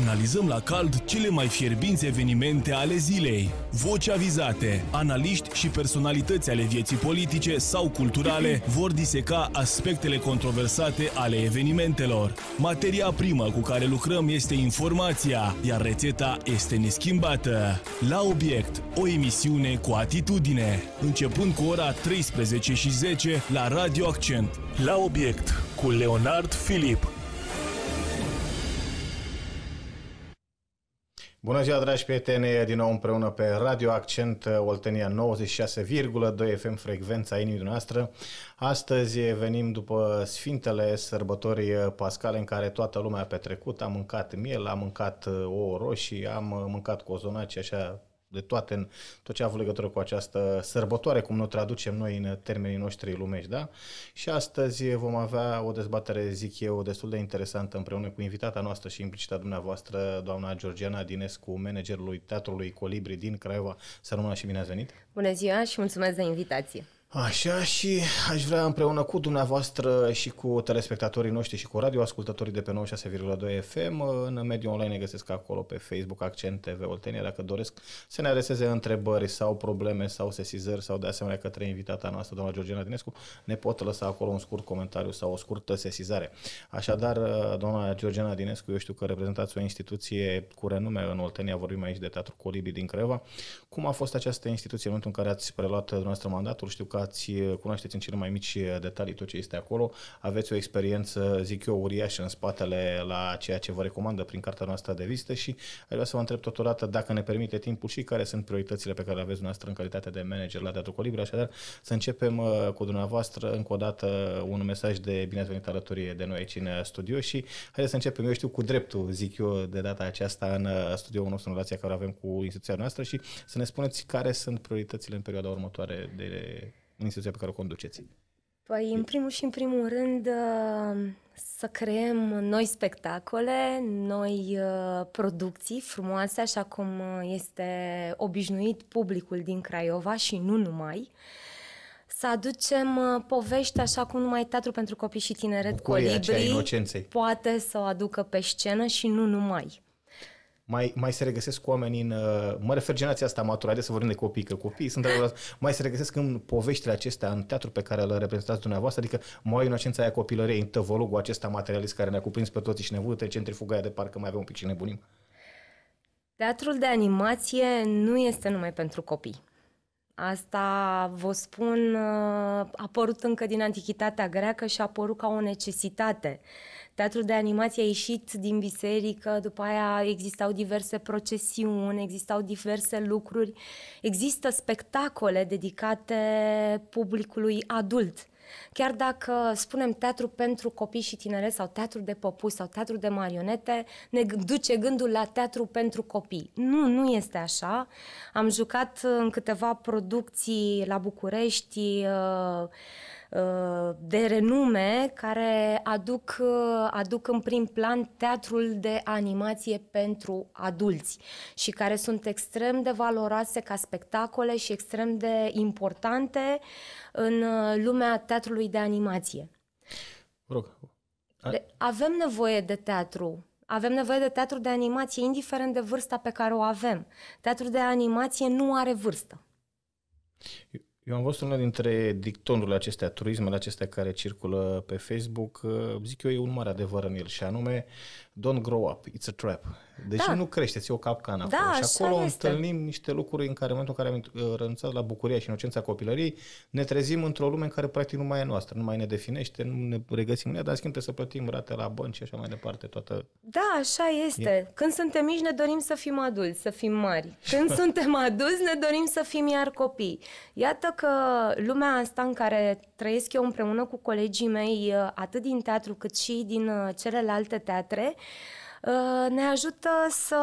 Analizăm la cald cele mai fierbinți evenimente ale zilei, voci avizate, analiști și personalități ale vieții politice sau culturale vor diseca aspectele controversate ale evenimentelor. Materia primă cu care lucrăm este informația, iar rețeta este neschimbată. La obiect, o emisiune cu atitudine, începând cu ora 13 și 10 la Radio Accent. La obiect, cu Leonard Filip. Bună ziua, dragi prieteni! Din nou împreună pe Radio Accent Oltenia 96,2 FM, frecvența inimii noastre. Astăzi venim după Sfintele Sărbătorii Pascale în care toată lumea a petrecut. Am mâncat miel, am mâncat uh, ouă roșii, am uh, mâncat cozonaci așa de toate, în tot ce a avut legătură cu această sărbătoare, cum ne traducem noi în termenii noștri lumești, da? Și astăzi vom avea o dezbatere, zic eu, destul de interesantă împreună cu invitata noastră și implicita dumneavoastră, doamna Georgiana Dinescu, managerului Teatrului Colibri din Craiova. Să rămână și bine ați venit! Bună ziua și mulțumesc de invitație! Așa și aș vrea împreună cu dumneavoastră și cu telespectatorii noștri și cu radioascultătorii de pe 96,2 FM în mediul online ne găsesc acolo pe Facebook Accent TV Oltenia dacă doresc să ne adreseze întrebări sau probleme sau sesizări sau de asemenea către invitata noastră doamna Georgiana Dinescu ne pot lăsa acolo un scurt comentariu sau o scurtă sesizare. Așadar doamna Georgiana Dinescu eu știu că reprezentați o instituție cu renume în Oltenia, vorbim aici de Teatru Colibii din Creva. Cum a fost această instituție în momentul în care ați preluat dumneavoastră mandatul? Știu că dați, eh, cunoașteți în cele mai mici eh, detalii tot ce este acolo, aveți o experiență, zic eu, uriașă în spatele la ceea ce vă recomandă prin cartea noastră de vizită și aș vrea să vă întreb totodată dacă ne permite timpul și care sunt prioritățile pe care le aveți dumneavoastră în calitate de manager la Teatru Colibri, așadar să începem eh, cu dumneavoastră încă o dată un mesaj de bine ați venit alături de noi aici în studio și haideți să începem, eu știu, cu dreptul, zic eu, de data aceasta în studioul nostru, în relația care avem cu instituția noastră și să ne spuneți care sunt prioritățile în perioada următoare de în instituția pe care o conduceți? Păi, în deci- primul și în primul rând, uh, să creăm noi spectacole, noi uh, producții frumoase, așa cum uh, este obișnuit publicul din Craiova și nu numai. Să aducem povești așa cum numai Teatru pentru Copii și Tineret Bucuria Colibri poate să o aducă pe scenă și nu numai mai, mai se regăsesc oamenii în... Uh, mă refer generația asta matură, de să vorbim de copii, că copiii sunt mai se regăsesc în poveștile acestea, în teatru pe care le reprezentați dumneavoastră, adică mai inocența aia copilăriei, în tăvălugul acesta materialist care ne-a cuprins pe toți și ne vârte, centrifugaia de parcă mai avem un pic și nebunim. Teatrul de animație nu este numai pentru copii. Asta vă spun, uh, a apărut încă din Antichitatea greacă și a apărut ca o necesitate. Uh, Teatrul de animație a ieșit din biserică, după aia existau diverse procesiuni, existau diverse lucruri. Există spectacole dedicate publicului adult. Chiar dacă spunem teatru pentru copii și tinere sau teatru de popus sau teatru de marionete, ne duce gândul la teatru pentru copii. Nu, nu este așa. Am jucat în câteva producții la București, uh, Uh, de renume care aduc, uh, aduc în prim plan teatrul de animație pentru adulți și care sunt extrem de valoroase ca spectacole și extrem de importante în uh, lumea teatrului de animație. Vă rog. Avem nevoie de teatru. Avem nevoie de teatru de animație, indiferent de vârsta pe care o avem. Teatru de animație nu are vârstă. Eu am văzut una dintre dictonurile acestea, turismele acestea care circulă pe Facebook, zic eu, e un mare adevăr în el și anume don't grow up, it's a trap. Deci da. nu creșteți, e o capcană da, acolo. Și acolo este. întâlnim niște lucruri în care în momentul în care am uh, renunțat la bucuria și inocența copilăriei, ne trezim într-o lume în care practic nu mai e noastră, nu mai ne definește, nu ne regăsim în ea, dar în schimb trebuie să plătim rate la bănci și așa mai departe. Toată... Da, așa este. E... Când suntem mici ne dorim să fim adulți, să fim mari. Când suntem adulți ne dorim să fim iar copii. Iată că lumea asta în care trăiesc eu împreună cu colegii mei, uh, atât din teatru cât și din uh, celelalte teatre, Uh, ne ajută să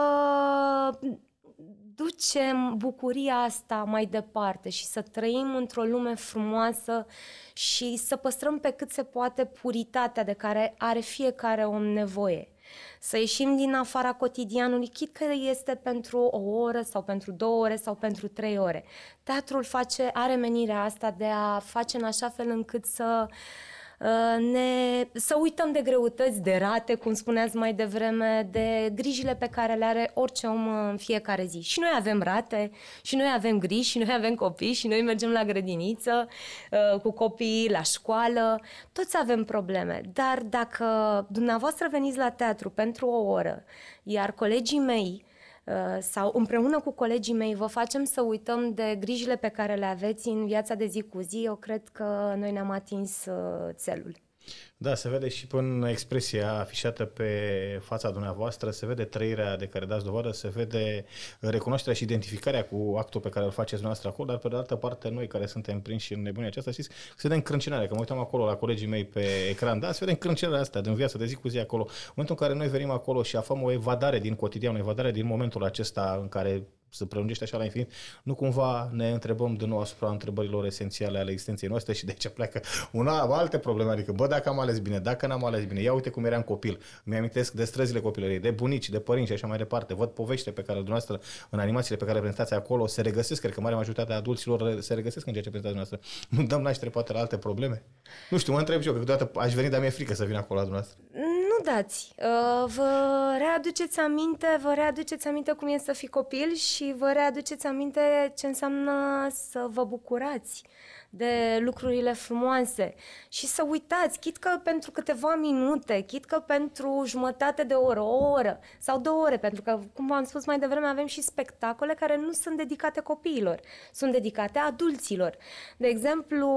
ducem bucuria asta mai departe și să trăim într-o lume frumoasă și să păstrăm pe cât se poate puritatea de care are fiecare om nevoie. Să ieșim din afara cotidianului, chit că este pentru o oră sau pentru două ore sau pentru trei ore. Teatrul face, are menirea asta de a face în așa fel încât să uh, Uh, ne, să uităm de greutăți, de rate, cum spuneați mai devreme, de grijile pe care le are orice om în fiecare zi. Și noi avem rate, și noi avem griji, și noi avem copii, și noi mergem la grădiniță uh, cu copiii, la școală. Toți avem probleme. Dar dacă dumneavoastră veniți la teatru pentru o oră, iar colegii mei Uh, sau împreună cu colegii mei vă facem să uităm de grijile pe care le aveți în viața de zi cu zi, eu cred că noi ne-am atins uh, țelul. Da, se vede și pe expresia afișată pe fața dumneavoastră, se vede trăirea de care dați dovadă, se vede recunoașterea și identificarea cu actul pe care îl faceți dumneavoastră acolo, dar pe de altă parte noi care suntem prinși în nebunia aceasta, știți, se vede încrâncenarea, că mă uitam acolo la colegii mei pe ecran, da, se vede încrâncenarea asta din viața de zi cu zi acolo. În momentul în care noi venim acolo și aflăm o evadare din cotidian, o evadare din momentul acesta în care se prelungește așa la infinit, nu cumva ne întrebăm din nou asupra întrebărilor esențiale ale existenței noastre și de ce pleacă una, alte probleme, adică bă, dacă am ales bine, dacă n-am ales bine, ia uite cum eram copil, mi-amintesc de străzile copilăriei, de bunici, de părinți și așa mai departe, văd povești pe care dumneavoastră, în animațiile pe care le prezentați acolo, se regăsesc, cred că marea majoritatea adulților se regăsesc în ceea ce prezentați dumneavoastră. Nu dăm naștere poate la alte probleme? Nu știu, mă întreb și eu, că câteodată aș veni, dar mi-e frică să vin acolo la dumneavoastră dați. Uh, vă readuceți aminte, vă readuceți aminte cum e să fii copil și vă readuceți aminte ce înseamnă să vă bucurați de lucrurile frumoase și să uitați, chit că pentru câteva minute, chit că pentru jumătate de oră, o oră sau două ore, pentru că, cum v-am spus mai devreme, avem și spectacole care nu sunt dedicate copiilor, sunt dedicate adulților. De exemplu,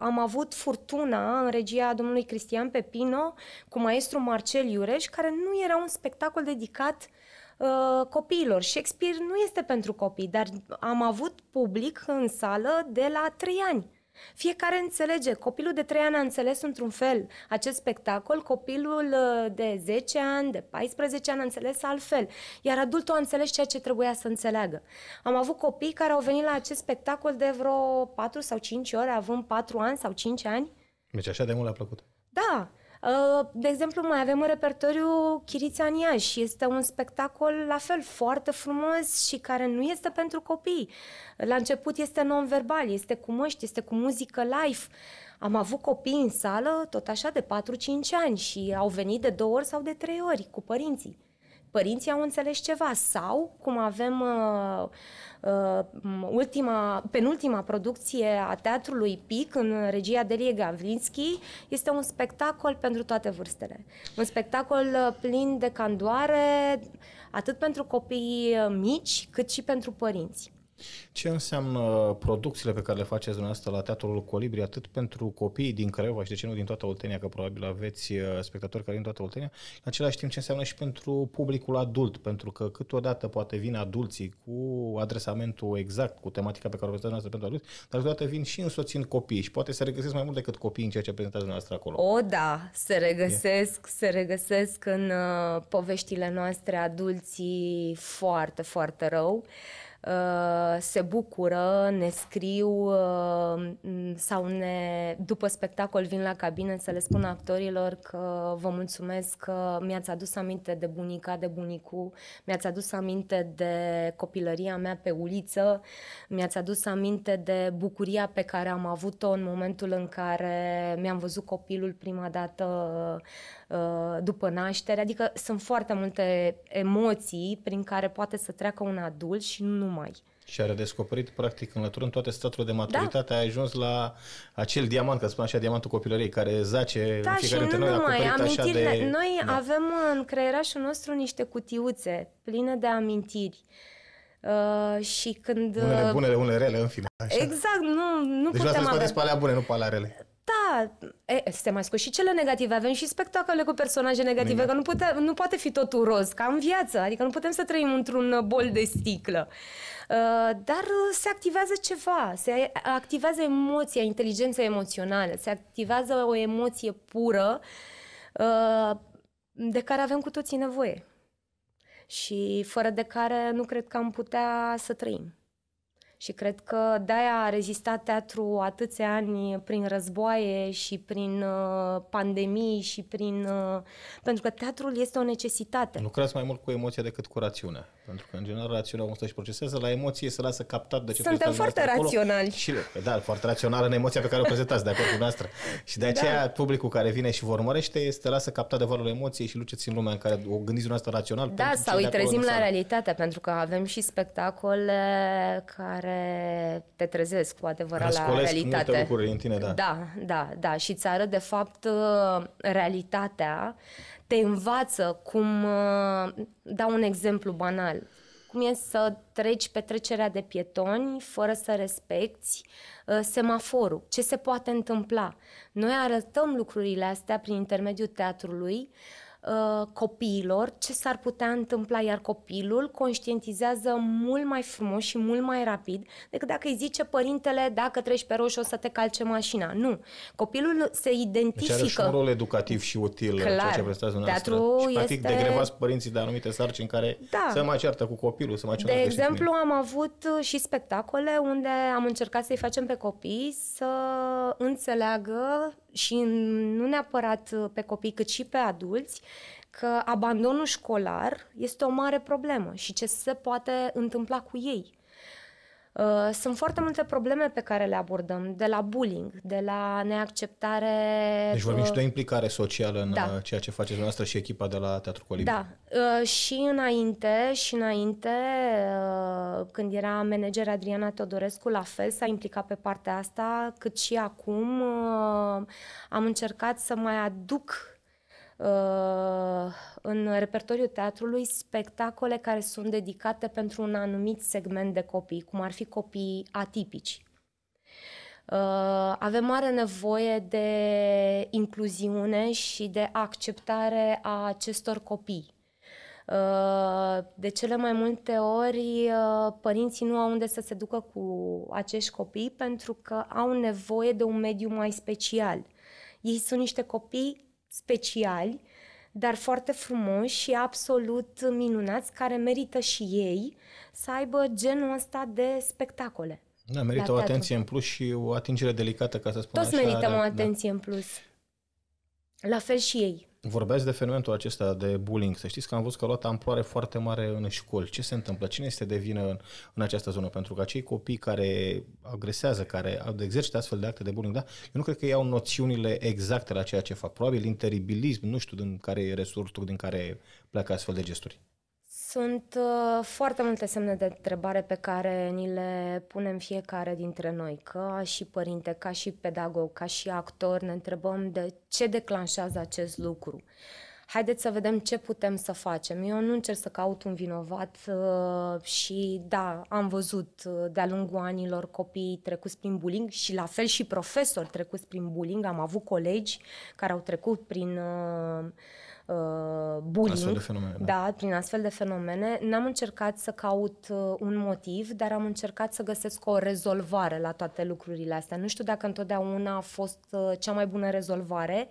am avut Furtuna în regia domnului Cristian Pepino cu maestru Marcel Iureș, care nu era un spectacol dedicat uh, Uh, copiilor. Shakespeare nu este pentru copii, dar am avut public în sală de la 3 ani. Fiecare înțelege. Copilul de 3 ani a înțeles într-un fel acest spectacol, copilul uh, de 10 ani, de 14 ani a înțeles altfel, iar adultul a înțeles ceea ce trebuia să înțeleagă. Am avut copii care au venit la acest spectacol de vreo 4 sau 5 ore, având 4 ani sau 5 ani. Deci așa de mult le-a plăcut. Da, Uh, de exemplu, mai avem în repertoriu Chirița în Iași. Este un spectacol la fel foarte frumos și care nu este pentru copii. La început este non-verbal, este cu măști, este cu muzică live. Am avut copii în sală tot așa de 4-5 ani și au venit de două ori sau de trei ori cu părinții părinții au înțeles ceva sau, cum avem uh, uh, ultima, penultima producție a Teatrului Pic în regia Delie Gavlinski, este un spectacol pentru toate vârstele. Un spectacol uh, plin de candoare, atât pentru copiii uh, mici, cât și pentru părinți. Ce înseamnă producțiile pe care le faceți dumneavoastră la Teatrul Colibri, atât pentru copiii din Craiova și de ce nu din toată Oltenia, că probabil aveți uh, spectatori care din toată Oltenia, în același timp ce înseamnă și pentru publicul adult, pentru că câteodată poate vin adulții cu adresamentul exact, cu tematica pe care o prezentați dumneavoastră pentru adulți, dar câteodată vin și însoțind copii și poate se regăsesc mai mult decât copii în ceea ce prezentați dumneavoastră acolo. O, da, se regăsesc, yeah. se regăsesc în uh, poveștile noastre adulții foarte, foarte rău. Uh, Uh, se bucură, ne scriu uh, sau ne, după spectacol vin la cabine să le spun actorilor că vă mulțumesc că mi-ați adus aminte de bunica, de bunicu, mi-ați adus aminte de copilăria mea pe uliță, mi-ați adus aminte de bucuria pe care am avut-o în momentul în care mi-am văzut copilul prima dată Uh, după naștere, adică sunt foarte multe emoții prin care poate să treacă un adult și nu numai. Și a redescoperit, practic, înlăturând toate staturile de maturitate, da. ai ajuns la acel diamant, că spun așa, diamantul copilăriei, care zace da, în fiecare dintre noi, acoperit așa de... Noi da. avem în creierașul nostru niște cutiuțe pline de amintiri. Uh, și când... Unele uh, bune, unele rele, în fine. Așa. Exact, nu, nu deci putem... avea... Deci bune, nu pe alea rele. Da, e, suntem mai scos și cele negative. Avem și spectacole cu personaje negative, Negativ. că nu, putea, nu poate fi totul roz, ca în viață. Adică nu putem să trăim într-un uh, bol de sticlă. Uh, dar uh, se activează ceva, se activează emoția, inteligența emoțională, se activează o emoție pură de care avem cu toții nevoie și fără de care nu cred că am putea să trăim. Și cred că de-aia a rezistat teatru atâția ani prin războaie și prin uh, pandemii și prin... Uh, pentru că teatrul este o necesitate. Lucrați mai mult cu emoția decât cu rațiunea. Pentru că, în general, rațiunea omul să și procesează, la emoție se lasă captat de ce Suntem foarte raționali. Și, da, foarte rațional în emoția pe care o prezentați, de acord cu noastră. Și de da. aceea da. publicul care vine și vă urmărește este lasă captat de valul emoției și luceți în lumea în care o gândiți dumneavoastră rațional. Da, sau îi trezim la realitate, pentru că avem și spectacole care te trezesc cu adevărat la realitate. multe lucruri în tine, da. Da, da, da. Și îți arăt, de fapt, uh, realitatea te învață cum, uh, dau un exemplu banal, cum e să treci petrecerea de pietoni fără să respecti uh, semaforul, ce se poate întâmpla. Noi arătăm lucrurile astea prin intermediul teatrului, Uh, copiilor ce s-ar putea întâmpla, iar copilul conștientizează mult mai frumos și mult mai rapid decât dacă îi zice părintele dacă treci pe roșu o să te calce mașina. Nu. Copilul se identifică. Deci are și un rol educativ și util Clar. ceea ce prestează dumneavoastră. Teatru și, deci, practic, este... degrevați părinții de anumite sarcini care da. se mai ceartă cu copilul, se mai De exemplu, am avut uh, și spectacole unde am încercat să-i facem pe copii să înțeleagă și nu neapărat uh, pe copii, cât și pe adulți, că abandonul școlar este o mare problemă și ce se poate întâmpla cu ei. Uh, sunt foarte multe probleme pe care le abordăm, de la bullying, de la neacceptare. Deci vorbim uh, și de o implicare socială în da. Uh, ceea ce faceți dumneavoastră și echipa de la Teatrul Colibri. Da, și înainte, și înainte, când era manager Adriana Teodorescu, la fel s-a implicat pe partea asta, cât și acum am încercat să mai aduc Uh, în repertoriul teatrului spectacole care sunt dedicate pentru un anumit segment de copii, cum ar fi copiii atipici. Uh, avem mare nevoie de incluziune și de acceptare a acestor copii. Uh, de cele mai multe ori, părinții nu au unde să se ducă cu acești copii pentru că au nevoie de un mediu mai special. Ei sunt niște copii speciali, dar foarte frumoși și absolut minunați, care merită și ei să aibă genul ăsta de spectacole. Da, merită o atenție în plus și o atingere delicată, ca să spun Toți așa. Toți merităm da, o da. atenție da. în plus. La fel și ei. Vorbeați de fenomenul acesta de bullying. Să știți că am văzut că a luat amploare foarte mare în școli. Ce se întâmplă? Cine este de vină în, în această zonă? Pentru că acei copii care agresează, care exercită astfel de acte de bullying, da, eu nu cred că iau noțiunile exacte la ceea ce fac. Probabil interibilism, nu știu din care e resursul din care pleacă astfel de gesturi. Sunt uh, foarte multe semne de întrebare pe care ni le punem fiecare dintre noi, ca și părinte, ca și pedagog, ca și actor, ne întrebăm de ce declanșează acest lucru. Haideți să vedem ce putem să facem. Eu nu încerc să caut un vinovat uh, și da, am văzut uh, de-a lungul anilor copii trecuți prin bullying și la fel și profesori trecuți prin bullying. Am avut colegi care au trecut prin uh, Uh, bullying, astfel de fenomene, da. da, prin astfel de fenomene, n-am încercat să caut uh, un motiv, dar am încercat să găsesc o rezolvare la toate lucrurile astea. Nu știu dacă întotdeauna a fost uh, cea mai bună rezolvare.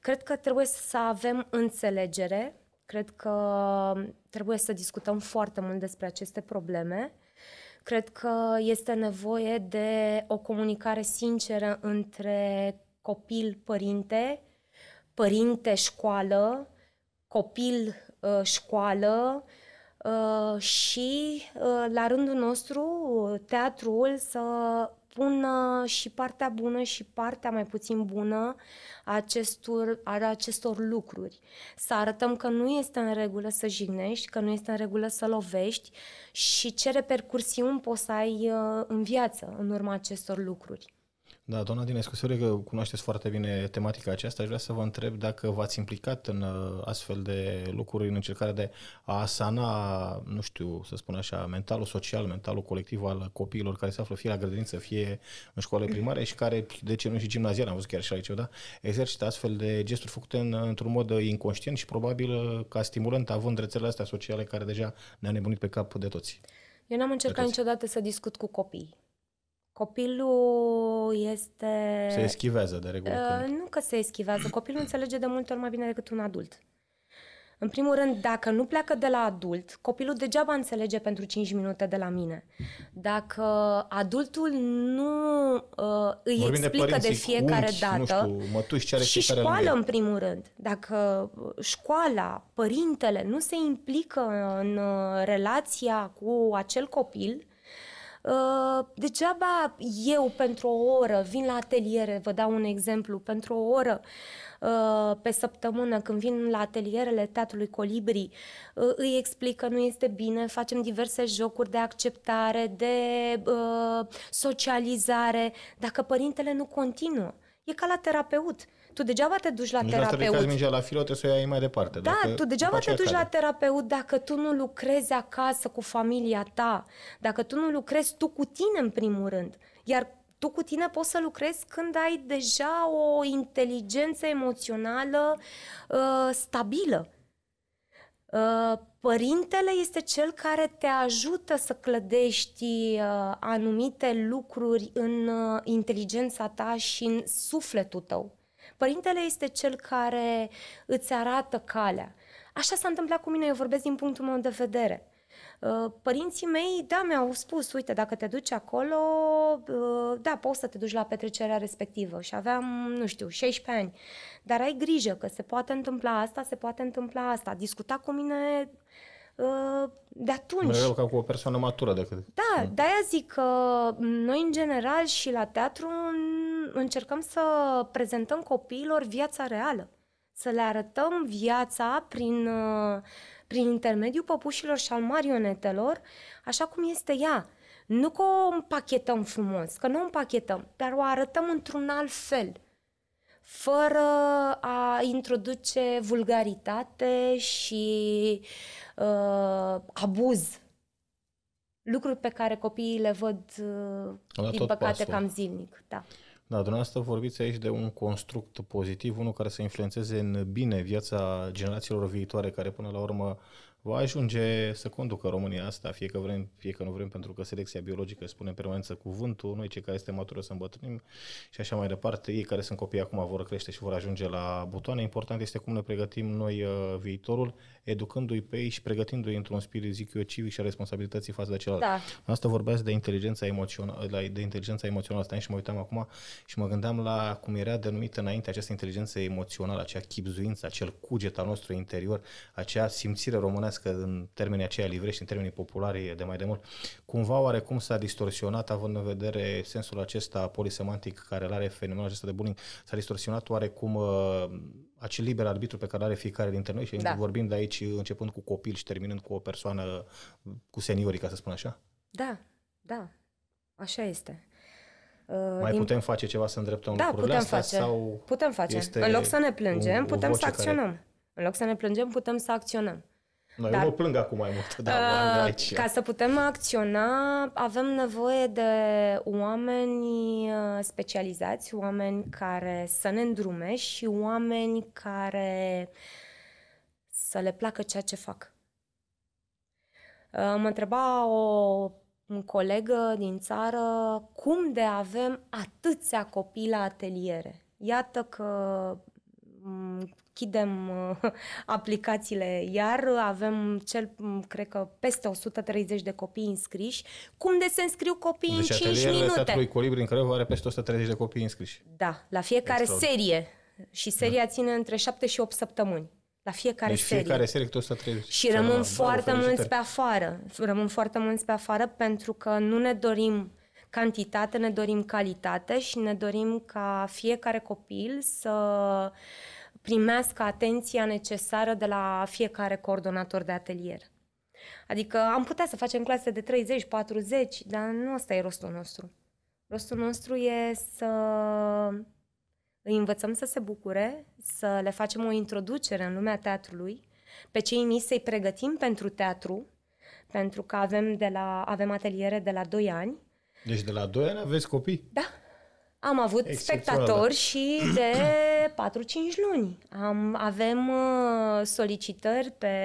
Cred că trebuie să avem înțelegere, cred că trebuie să discutăm foarte mult despre aceste probleme cred că este nevoie de o comunicare sinceră între copil, părinte părinte școală, copil uh, școală uh, și uh, la rândul nostru teatrul să pună și partea bună și partea mai puțin bună a acestor, a acestor lucruri. Să arătăm că nu este în regulă să jignești, că nu este în regulă să lovești și ce repercursiuni poți să ai în viață în urma acestor lucruri. Da, doamna Dinescu, se că cunoașteți foarte bine tematica aceasta. Aș vrea să vă întreb dacă v-ați implicat în uh, astfel de lucruri, în încercarea de a sana, nu știu, să spun așa, mentalul social, mentalul colectiv al copiilor care se află fie la grădiniță, fie în școală primare și care, de ce nu și gimnazial, am văzut chiar și aici da, exercită astfel de gesturi făcute în, uh, într-un mod uh, inconștient și probabil ca stimulant, având rețelele astea sociale care deja ne-au nebunit pe cap de toți. Eu n-am încercat niciodată să discut cu copiii. Copilul este... Se eschivează de regulă. Uh, când. nu că se eschivează. Copilul înțelege de multe ori mai bine decât un adult. În primul rând, dacă nu pleacă de la adult, copilul degeaba înțelege pentru 5 minute de la mine. Dacă adultul nu uh, îi Vorbim explică de, de fiecare unchi, dată nu știu, mătuși, ce are și școală în primul rând, dacă uh, școala, părintele nu se implică în uh, relația cu acel copil, Uh, degeaba eu pentru o oră vin la ateliere, vă dau un exemplu, pentru o oră uh, pe săptămână când vin la atelierele Teatrului Colibri, uh, îi explic că nu este bine, facem diverse jocuri de acceptare, de socializare, dacă părintele nu continuă. E ca la terapeut. Tu degeaba te duci la Nici terapeut. Nu la filo, trebuie să o iei mai departe. Da, dacă, tu degeaba te duci cade. la terapeut dacă tu nu lucrezi acasă cu familia ta, dacă tu nu lucrezi tu cu tine în primul rând. Iar tu cu tine poți să lucrezi când ai deja o inteligență emoțională uh, stabilă. Uh, părintele este cel care te ajută să clădești uh, anumite lucruri în uh, inteligența ta și în sufletul tău. Părintele este cel care îți arată calea. Așa s-a întâmplat cu mine, eu vorbesc din punctul meu de vedere. Uh, părinții mei, da, mi-au spus, uite, dacă te duci acolo, uh, da, poți să te duci la petrecerea respectivă și aveam, nu știu, 16 ani, dar ai grijă că se poate întâmpla asta, se poate întâmpla asta. Discuta cu mine Ă, de atunci. Mereu ca cu o persoană matură decât. Da, mm. de-aia zic că noi în general și la teatru încercăm să prezentăm copiilor viața reală. Să le arătăm viața prin, ă, prin intermediul păpușilor și al marionetelor, așa cum este ea. Nu că o împachetăm frumos, că nu o împachetăm, dar o arătăm într-un alt fel fără a introduce vulgaritate și uh, abuz, lucruri pe care copiii le văd, uh, din păcate, pasul. cam zilnic. Da. Da, dumneavoastră vorbiți aici de un construct pozitiv, unul care să influențeze în bine viața generațiilor viitoare, care până la urmă va ajunge să conducă România asta, fie că vrem, fie că nu vrem, pentru că selecția biologică spune în permanență cuvântul, noi cei care suntem maturi să îmbătrânim și așa mai departe, ei care sunt copii acum vor crește și vor ajunge la butoane. Important este cum ne pregătim noi uh, viitorul, educându-i pe ei și pregătindu-i într-un spirit, zic eu, civic și a responsabilității față de celălalt. Da. Asta vorbeați de inteligența emoțională, de inteligența emoțională. Stai și mă uitam acum și mă gândeam la cum era denumită înainte această inteligență emoțională, acea chipzuință, acel cuget al nostru interior, acea simțire română românească în termenii aceia livrești, în termenii populari de mai demult cumva oarecum s-a distorsionat având în vedere sensul acesta polisemantic care l are fenomenul acesta de bullying, s-a distorsionat oarecum uh, acel liber arbitru pe care l are fiecare dintre noi și da. vorbim de aici începând cu copil și terminând cu o persoană cu seniorii, ca să spun așa? Da, da, așa este. Uh, mai putem face ceva să îndreptăm da, lucrurile putem astea? Face. Sau putem face. În loc să ne plângem, putem o să acționăm. Care... În loc să ne plângem, putem să acționăm. No, dar, eu mă plâng acum mai mult. Da, uh, aici. Ca să putem acționa, avem nevoie de oameni uh, specializați, oameni care să ne îndrume și oameni care să le placă ceea ce fac. Uh, mă întreba o un colegă din țară cum de avem atâția copii la ateliere. Iată că mm, închidem uh, aplicațiile iar, avem cel, cred că peste 130 de copii înscriși. Cum de se înscriu copiii deci în 5 minute? Deci Colibri în Craiova are peste 130 de copii înscriși. Da, la fiecare Extra. serie. Și da. seria da. ține între 7 și 8 săptămâni. La fiecare deci serie. fiecare serie câte 130. Și rămân da, foarte mulți pe afară. Rămân foarte mulți pe afară pentru că nu ne dorim cantitate, ne dorim calitate și ne dorim ca fiecare copil să uh, primească atenția necesară de la fiecare coordonator de atelier. Adică am putea să facem clase de 30, 40, dar nu asta e rostul nostru. Rostul nostru e să îi învățăm să se bucure, să le facem o introducere în lumea teatrului, pe cei mici să-i pregătim pentru teatru, pentru că avem, de la, avem ateliere de la 2 ani. Deci de la 2 ani aveți copii? Da. Am avut spectatori da. și de luni. Am, avem uh, solicitări pe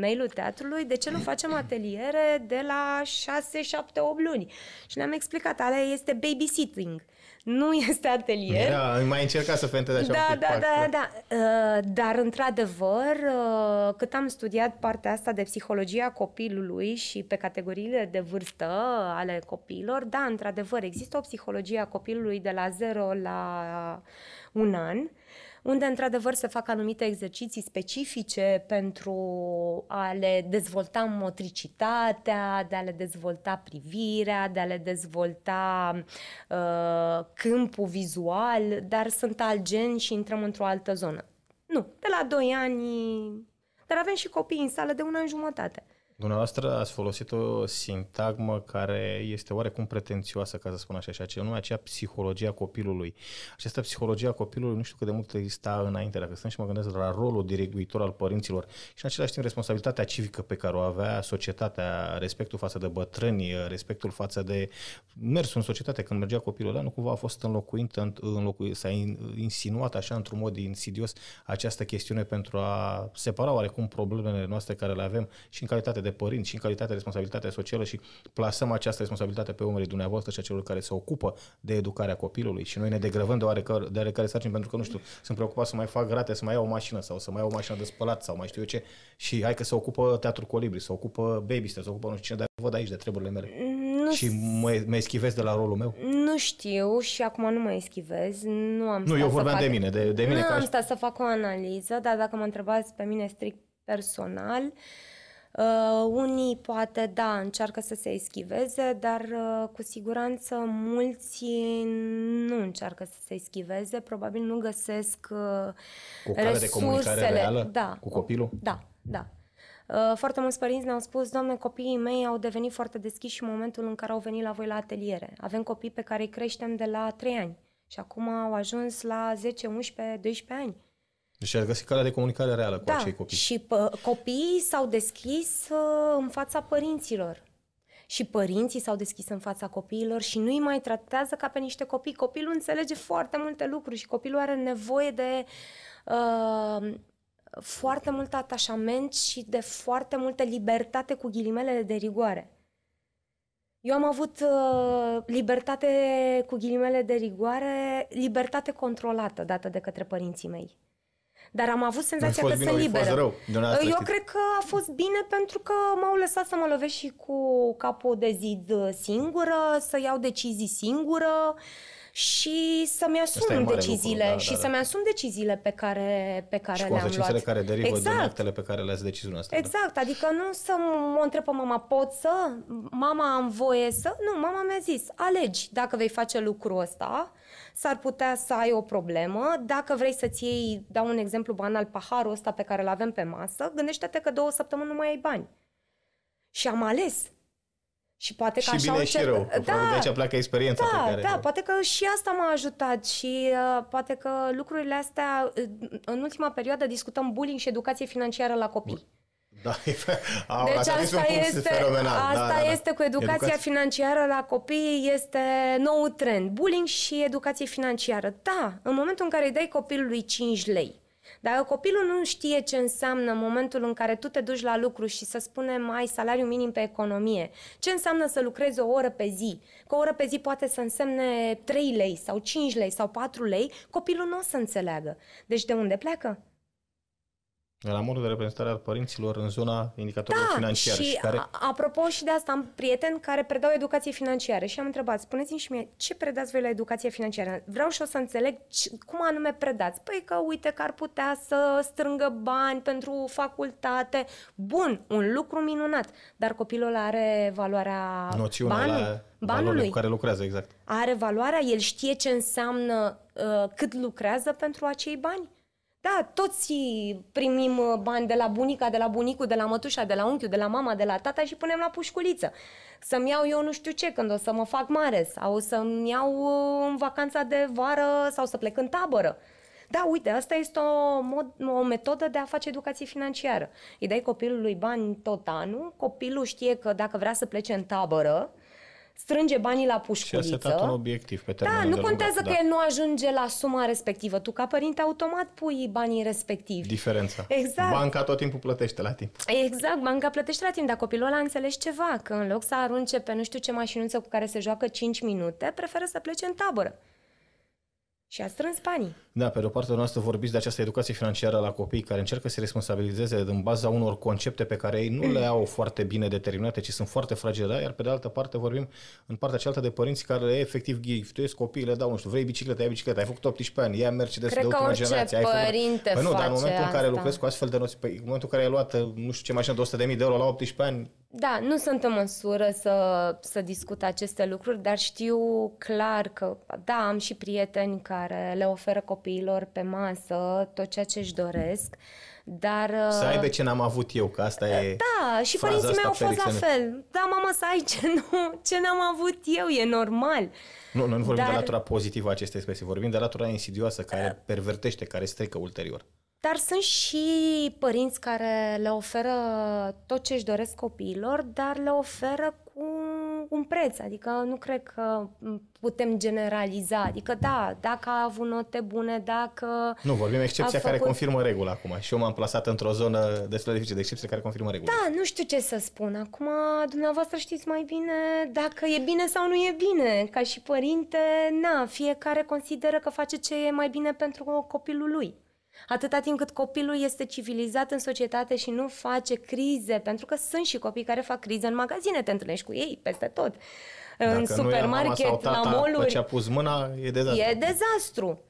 mailul teatrului de ce nu facem ateliere de la 6, 7, 8 luni. Și ne-am explicat, alea este babysitting. Nu este atelier. Da, mai încerca să de așa da, un pic da, da, da, da. dar, într-adevăr, uh, cât am studiat partea asta de psihologia copilului și pe categoriile de vârstă ale copiilor, da, într-adevăr, există o psihologie a copilului de la 0 la un an, unde într-adevăr se fac anumite exerciții specifice pentru a le dezvolta motricitatea, de a le dezvolta privirea, de a le dezvolta uh, câmpul vizual, dar sunt gen și intrăm într-o altă zonă. Nu, de la 2 ani, dar avem și copii în sală de un an jumătate. Dumneavoastră ați folosit o sintagmă care este oarecum pretențioasă, ca să spun așa, și anume aceea psihologia copilului. Această psihologia copilului nu știu cât de mult exista înainte, dacă stăm și mă gândesc la rolul diriguitor al părinților și în același timp responsabilitatea civică pe care o avea societatea, respectul față de bătrâni, respectul față de mersul în societate când mergea copilul ăla, nu cumva a fost înlocuit, înlocuit s-a insinuat așa într-un mod insidios această chestiune pentru a separa oarecum problemele noastre care le avem și în calitate de părinți și în calitate de responsabilitate socială și plasăm această responsabilitate pe umerii dumneavoastră și a celor care se ocupă de educarea copilului și noi ne degrăvăm de oarecare, de oarecare sarcini pentru că, nu știu, sunt preocupat să mai fac rate, să mai iau o mașină sau să mai iau o mașină de spălat sau mai știu eu ce și hai că se ocupă teatru colibri, se ocupă babysitter, se ocupă nu știu cine, dar văd aici de treburile mele. Nu și mă, mă eschivez de la rolul meu? Nu știu și acum nu mă eschivez. Nu am Nu, eu vorbeam fac... de mine. De, de mine nu am aș... stat să fac o analiză, dar dacă mă întrebați pe mine strict personal, uh, Uh, unii poate, da, încearcă să se eschiveze, dar uh, cu siguranță mulți nu încearcă să se eschiveze, probabil nu găsesc uh, cu resursele. de reală da, cu copilul? Da, da. Uh, foarte mulți părinți ne-au spus, doamne, copiii mei au devenit foarte deschiși în momentul în care au venit la voi la ateliere. Avem copii pe care îi creștem de la 3 ani și acum au ajuns la 10, 11, 12 ani. Deci ați găsit calea de comunicare reală cu da, acei copii. și p- copiii s-au deschis uh, în fața părinților. Și părinții s-au deschis în fața copiilor și nu îi mai tratează ca pe niște copii. Copilul înțelege foarte multe lucruri și copilul are nevoie de uh, foarte mult atașament și de foarte multă libertate cu ghilimelele de rigoare. Eu am avut uh, libertate cu ghilimele de rigoare, libertate controlată dată de către părinții mei dar am avut senzația că bine, sunt liberă. Rău, Eu știți. cred că a fost bine pentru că m-au lăsat să mă lovesc și cu capul de zid singură, să iau decizii singură și să-mi asum deciziile lucru, da, și da, da. să-mi asum deciziile pe care, pe care le-am luat. care derivă exact. din actele pe care le-ați decis dumneavoastră. Da. Exact, da. adică nu să mă întreb pe mama, pot să? Mama, am voie să? Nu, mama mi-a zis, alegi dacă vei face lucrul ăsta, s-ar putea să ai o problemă. Dacă vrei să-ți iei, dau un exemplu banal, paharul ăsta pe care îl avem pe masă, gândește-te că două săptămâni nu mai ai bani. Și am ales. Și poate că și așa bine și rău. Da, de aici pleacă experiența da, pe care... Da, rău. poate că și asta m-a ajutat și uh, poate că lucrurile astea, uh, în ultima perioadă discutăm bullying și educație financiară la copii. Bun. Da, e fe- a, deci asta este, este fenomenal. Da, asta da, da, da. este cu educația, educația financiară la copii, este nou trend. Bullying și educație financiară. Da, în momentul în care îi dai copilului 5 lei, dacă copilul nu știe ce înseamnă momentul în care tu te duci la lucru și să spunem ai salariu minim pe economie, ce înseamnă să lucrezi o oră pe zi, că o oră pe zi poate să însemne 3 lei sau 5 lei sau 4 lei, copilul nu o să înțeleagă. Deci de unde pleacă? La modul de reprezentare al părinților în zona indicatorilor da, financiare. Și, și care... apropo și de asta, am prieteni care predau educație financiară și am întrebat, spuneți-mi și mie, ce predați voi la educație financiară? Vreau și o să înțeleg ce, cum anume predați. Păi că uite că ar putea să strângă bani pentru facultate. Bun, un lucru minunat, dar copilul are valoarea Noțiunea banului. La banului. Cu care lucrează, exact. Are valoarea, el știe ce înseamnă uh, cât lucrează pentru acei bani da, toți primim uh, bani de la bunica, de la bunicul, de la mătușa, de la unchiul, de la mama, de la tata și punem la pușculiță. Să-mi iau eu nu știu ce când o să mă fac mare sau să-mi iau uh, în vacanța de vară sau să plec în tabără. Da, uite, asta este o, mod, o metodă de a face educație financiară. Îi dai copilului bani tot anul, copilul știe că dacă vrea să plece în tabără, strânge banii la pușculiță. Și a setat un obiectiv pe termen Da, nu contează da. că da. el nu ajunge la suma respectivă. Tu, ca părinte, automat pui banii respectivi. Diferența. Exact. Banca tot timpul plătește la timp. Exact, banca plătește la timp, dar copilul ăla înțelege ceva, că în loc să arunce pe nu știu ce mașinuță cu care se joacă 5 minute, preferă să plece în tabără și a strâns banii. Da, pe de-o parte noastră vorbiți de această educație financiară la copii care încearcă să se responsabilizeze în baza unor concepte pe care ei nu le au foarte bine determinate, ci sunt foarte fragile, da? iar pe de altă parte vorbim în partea cealaltă de părinți care efectiv giftuiesc copiii, le dau, nu știu, vrei bicicletă, ai bicicletă, ai făcut 18 ani, ia merge Cred de ultima generație. Cred că părinte făcut... păi nu, dar în momentul asta. în care lucrezi cu astfel de noți, păi, în momentul în care ai luat, nu știu ce mașină de 100.000 de euro la 18 ani, da, nu sunt în măsură să, să discut aceste lucruri, dar știu clar că, da, am și prieteni care le oferă copiilor pe masă tot ceea ce își doresc, dar... Să aibă uh, ce n-am avut eu, că asta e Da, și părinții mei au fost la fel. Da, mama, să ai ce, nu, ce n-am avut eu, e normal. Nu, noi nu vorbim dar... de latura pozitivă a acestei expresii, vorbim de latura insidioasă care da. pervertește, care strică ulterior. Dar sunt și părinți care le oferă tot ce își doresc copiilor, dar le oferă cu un preț, adică nu cred că putem generaliza. Adică da, dacă a avut note bune, dacă... Nu, vorbim excepția făcut... care confirmă regula acum și eu m-am plasat într-o zonă destul de dificilă de excepție care confirmă regula. Da, nu știu ce să spun. Acum, dumneavoastră știți mai bine dacă e bine sau nu e bine. Ca și părinte, na, fiecare consideră că face ce e mai bine pentru copilul lui atâta timp cât copilul este civilizat în societate și nu face crize, pentru că sunt și copii care fac crize în magazine, te întâlnești cu ei peste tot. Dacă în supermarket, la moluri. Ce a pus mâna, e dezastru. E dezastru.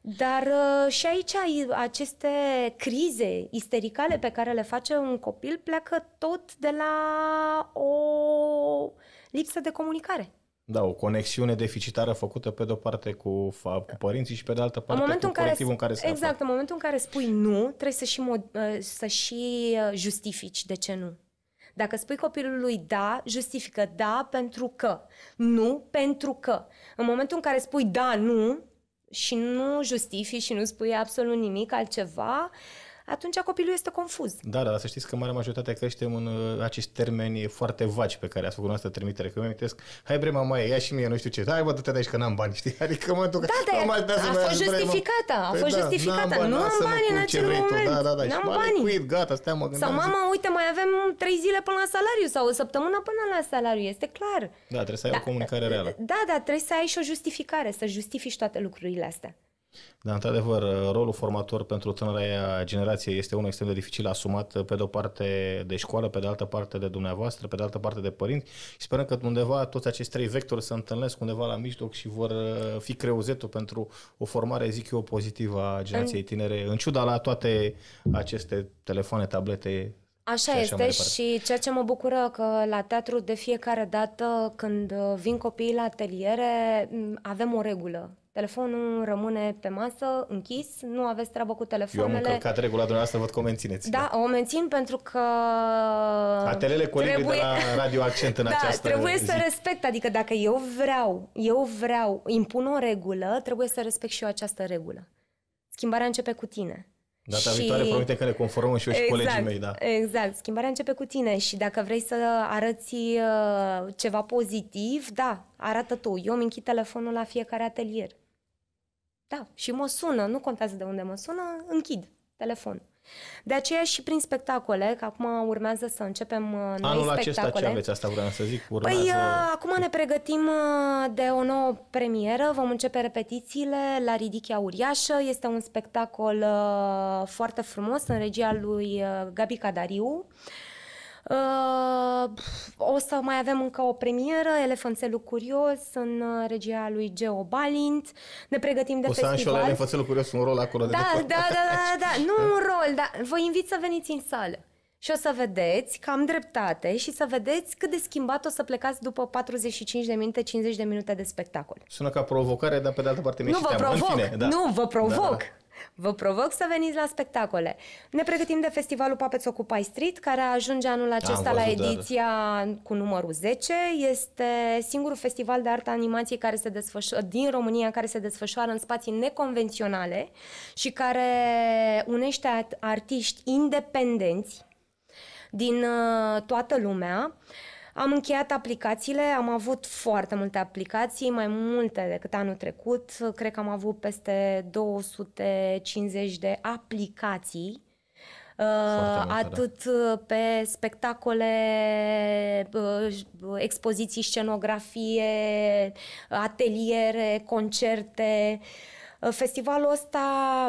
Dar uh, și aici aceste crize istericale pe care le face un copil pleacă tot de la o lipsă de comunicare. Da, o conexiune deficitară făcută pe de-o parte cu, cu părinții și pe de altă parte în cu în colectivul în care se Exact, află. în momentul în care spui nu, trebuie să și, mod, ă, să și ă, justifici de ce nu. Dacă spui copilului da, justifică da pentru că, nu pentru că. În momentul în care spui da, nu și nu justifici și nu spui absolut nimic altceva, uh, atunci copilul este confuz. Da, da, dar să știți că marea majoritate creștem în uh, acești termeni foarte vaci pe care ați făcut noastră trimitere. Că eu amintesc, hai bre mama, ia și mie, nu știu ce, hai bă, du-te de aici că n-am bani, știi? Adică mă duc, da, da, a, fost justificată, a păi fost da, justificată, nu am bani în acel moment, da, da, da, n-am bani. Cuit, gata, stai, mă gândeam, sau mama, uite, mai avem trei zile până la salariu sau o săptămână până la salariu, este clar. Da, trebuie să ai da, o comunicare reală. Da, da, trebuie să ai și o justificare, să justifici toate lucrurile astea. Da, într-adevăr, rolul formator pentru tânăra generație este unul extrem de dificil asumat, pe de o parte de școală, pe de altă parte de dumneavoastră, pe de altă parte de părinți și sperăm că undeva toți acești trei vectori se întâlnesc undeva la mijloc și vor uh, fi creuzetul pentru o formare, zic eu, pozitivă a generației tinere, în ciuda la toate aceste telefoane, tablete, Așa și este așa și ceea ce mă bucură că la teatru de fiecare dată când vin copiii la ateliere avem o regulă. Telefonul rămâne pe masă, închis, nu aveți treabă cu telefonele. Eu am încălcat regula dumneavoastră, văd că o mențineți. Da, o mențin pentru că... Atelele colegii trebuie... de la Radio Accent în da, această trebuie zi. să respect, adică dacă eu vreau, eu vreau, impun o regulă, trebuie să respect și eu această regulă. Schimbarea începe cu tine. Data și... viitoare promite că ne conformăm și eu și colegii exact, mei, da. Exact, schimbarea începe cu tine și dacă vrei să arăți uh, ceva pozitiv, da, arată tu. Eu îmi închid telefonul la fiecare atelier. Da, și mă sună, nu contează de unde mă sună, închid telefonul. De aceea și prin spectacole, că acum urmează să începem uh, noi Anul spectacole. acesta ce aveți? Asta vreau să zic. Păi, urmează... Păi acum ne pregătim uh, de o nouă premieră, vom începe repetițiile la Ridichia Uriașă. Este un spectacol foarte frumos în regia lui Gabi Cadariu. Uh, Uh, o să mai avem încă o premieră, Elefanțelul Curios, în uh, regia lui Geo Balint. Ne pregătim de o festival. O să am și la Elefanțelul Curios un rol acolo. Da, de da, da, da, da, nu un rol, dar vă invit să veniți în sală. Și o să vedeți că am dreptate și să vedeți cât de schimbat o să plecați după 45 de minute, 50 de minute de spectacol. Sună ca provocare, dar pe de altă parte mi Nu vă teamă. provoc, fine, da. nu vă provoc. Da, da. da. Vă provoc să veniți la spectacole. Ne pregătim de festivalul Puppets Occupy Street, care ajunge anul acesta la ediția da, cu numărul 10. Este singurul festival de artă animației care se desfășoară, din România care se desfășoară în spații neconvenționale și care unește artiști independenți din uh, toată lumea. Uh, am încheiat aplicațiile, am avut foarte multe aplicații, mai multe decât anul trecut. Cred că am avut peste 250 de aplicații uh, da. atât uh, pe spectacole, uh, expoziții, scenografie, ateliere, concerte. Uh, festivalul ăsta...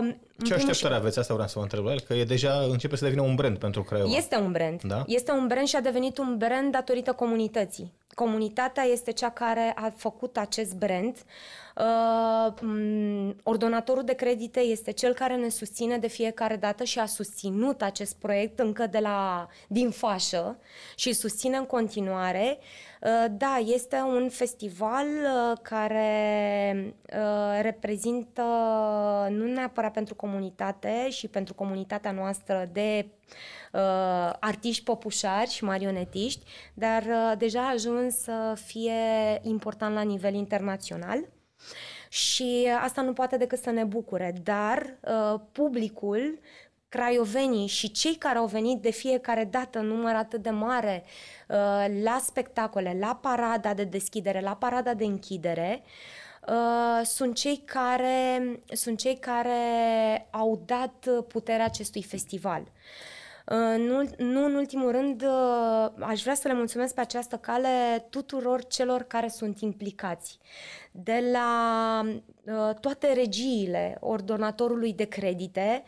Mm, Ce așteptări aveți? Asta vreau să vă întreb el, că e deja începe să devină un brand pentru Craiova. Este un brand. Da? Este un brand și a devenit un brand datorită comunității comunitatea este cea care a făcut acest brand. Uh, ordonatorul de credite este cel care ne susține de fiecare dată și a susținut acest proiect încă de la, din fașă și susține în continuare. Uh, da, este un festival uh, care uh, reprezintă uh, nu neapărat pentru comunitate și pentru comunitatea noastră de uh, artiști popușari și marionetiști, dar uh, deja a ajuns să fie important la nivel internațional. Și asta nu poate decât să ne bucure, dar uh, publicul craiovenii și cei care au venit de fiecare dată număr atât de mare uh, la spectacole, la parada de deschidere, la parada de închidere, uh, sunt cei care sunt cei care au dat puterea acestui festival. Nu, în ultimul rând, uh, aș vrea să le mulțumesc pe această cale tuturor celor care sunt implicați. De la uh, toate regiile ordonatorului de credite,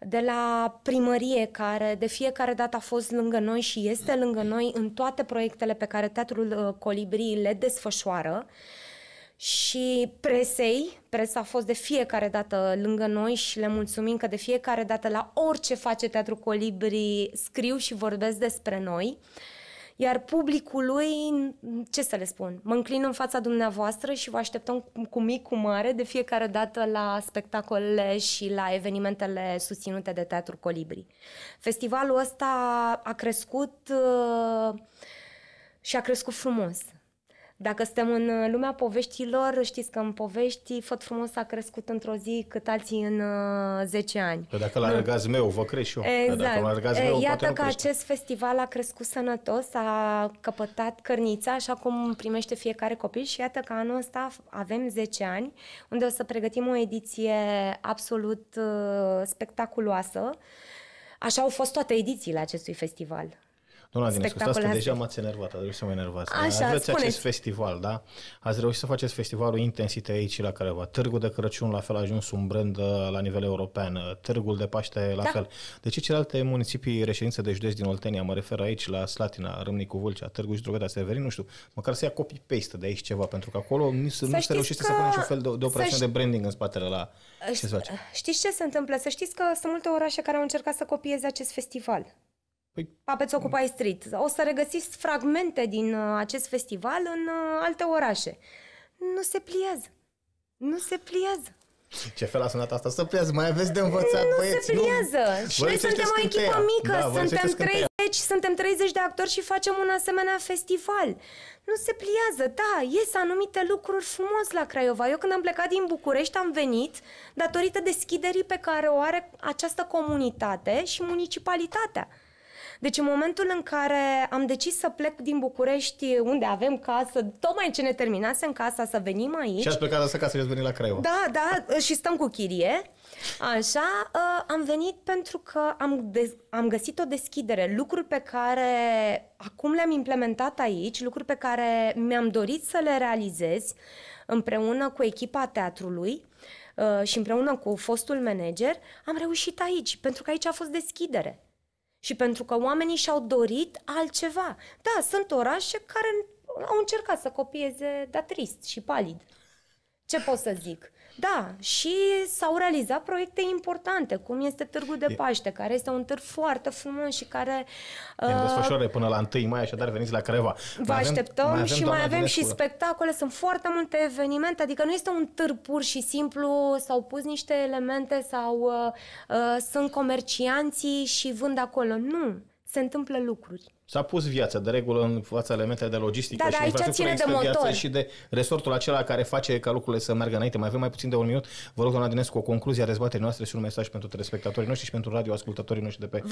de la primărie care de fiecare dată a fost lângă noi și este lângă noi în toate proiectele pe care Teatrul uh, Colibrii le desfășoară. Uh, și presei, presa a fost de fiecare dată lângă noi și le mulțumim că de fiecare dată la orice face Teatru Colibri scriu și vorbesc despre noi. Iar publicului, ce să le spun, mă înclin în fața dumneavoastră și vă așteptăm cu mic, cu mare, de fiecare dată la spectacolele și la evenimentele susținute de Teatru Colibri. Festivalul ăsta a crescut uh, și a crescut frumos. Dacă suntem în uh, lumea poveștilor, știți că în povești Făt Frumos a crescut într-o zi cât alții în uh, 10 ani. Că păi dacă la alargați meu, vă crești eu. Păi exact. Că dacă meu, Iată că acest festival a crescut sănătos, a căpătat cărnița, așa cum primește fiecare copil și iată că anul ăsta avem 10 ani, unde o să pregătim o ediție absolut uh, spectaculoasă. Așa au fost toate edițiile acestui festival. Doamna Dinescu, stați că deja m-ați enervat, a să mă enervați. Așa, Ați spuneți. acest festival, da? Ați reușit să faceți festivalul Intensite aici la careva. Târgul de Crăciun la fel a ajuns un brand uh, la nivel european. Uh, Târgul de Paște la da. fel. De ce celelalte municipii reședințe de județ din Oltenia, mă refer aici la Slatina, Râmnicu, Vâlcea, Târgul și Drogheda, Severin, nu știu, măcar să ia copy-paste de aici ceva, pentru că acolo nu, să se reușește că... să pună niciun fel de, de operațiune de branding în spatele la ce se face. Știți ce se întâmplă? Să știți că sunt multe orașe care au încercat să copieze acest festival. Păi... Occupy Street. O să regăsiți fragmente din uh, acest festival în uh, alte orașe. Nu se pliază. Nu se pliază. Ce fel a sunat asta? Să pliază, mai aveți de învățat, nu băieți. Nu se pliază. Nu. Și noi suntem o echipă da, scânteia. mică, da, suntem 30, suntem 30 de actori și facem un asemenea festival. Nu se pliază, da, ies anumite lucruri frumos la Craiova. Eu când am plecat din București am venit datorită deschiderii pe care o are această comunitate și municipalitatea. Deci în momentul în care am decis să plec din București, unde avem casă, tocmai ce ne terminase în casa, să venim aici. Și ați plecat asta ca să veți veni la Craiova. Da, da, și stăm cu chirie. Așa, uh, am venit pentru că am, de- am găsit o deschidere, lucruri pe care acum le-am implementat aici, lucruri pe care mi-am dorit să le realizez împreună cu echipa teatrului uh, și împreună cu fostul manager, am reușit aici, pentru că aici a fost deschidere și pentru că oamenii și-au dorit altceva. Da, sunt orașe care au încercat să copieze trist și Palid. Ce pot să zic? Da, și s-au realizat proiecte importante, cum este Târgul de Paște, care este un târg foarte frumos și care... Uh, în până la 1 mai, așadar veniți la Creva. Vă mai așteptăm avem, mai avem, și mai avem Ginescu. și spectacole, sunt foarte multe evenimente, adică nu este un târg pur și simplu, s-au pus niște elemente sau uh, uh, sunt comercianții și vând acolo. Nu, se întâmplă lucruri. S-a pus viața de regulă în fața elementelor de logistică da, și da, aici ține de motor. și de resortul acela care face ca lucrurile să meargă înainte. Mai avem mai puțin de un minut. Vă rog, doamna Dinescu, o concluzie a dezbaterii noastre și un mesaj pentru telespectatorii noștri și pentru radioascultătorii noștri de pe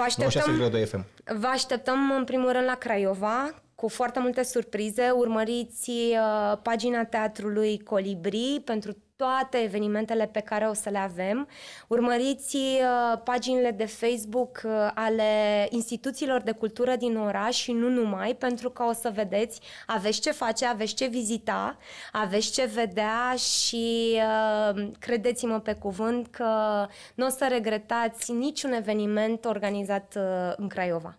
96.2 FM. Vă așteptăm în primul rând la Craiova, cu foarte multe surprize. Urmăriți uh, pagina teatrului Colibri pentru toate evenimentele pe care o să le avem. Urmăriți uh, paginile de Facebook uh, ale instituțiilor de cultură din oraș și nu numai, pentru că o să vedeți, aveți ce face, aveți ce vizita, aveți ce vedea și credeți-mă pe cuvânt că nu o să regretați niciun eveniment organizat în Craiova.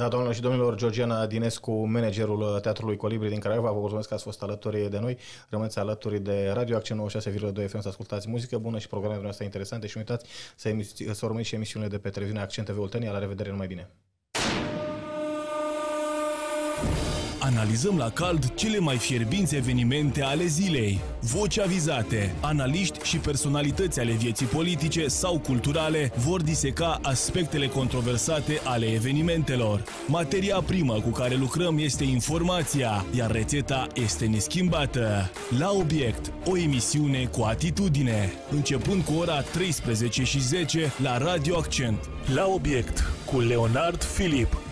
Da, domnilor și domnilor, Georgiana Dinescu, managerul uh, Teatrului Colibri din Craiova, vă mulțumesc că ați fost alături de noi. Rămâneți alături de Radio Acțiune 96,2 FM să ascultați muzică bună și programele noastre interesante și uitați să, emisi- să urmăriți și emisiunile de pe televiziunea Accent TV Oltenia. La revedere, numai bine! Analizăm la cald cele mai fierbinți evenimente ale zilei, voci avizate, analiști și personalități ale vieții politice sau culturale vor diseca aspectele controversate ale evenimentelor. Materia primă cu care lucrăm este informația, iar rețeta este neschimbată. La obiect, o emisiune cu atitudine, începând cu ora 13 și 10 la Radio Accent. La obiect, cu Leonard Filip.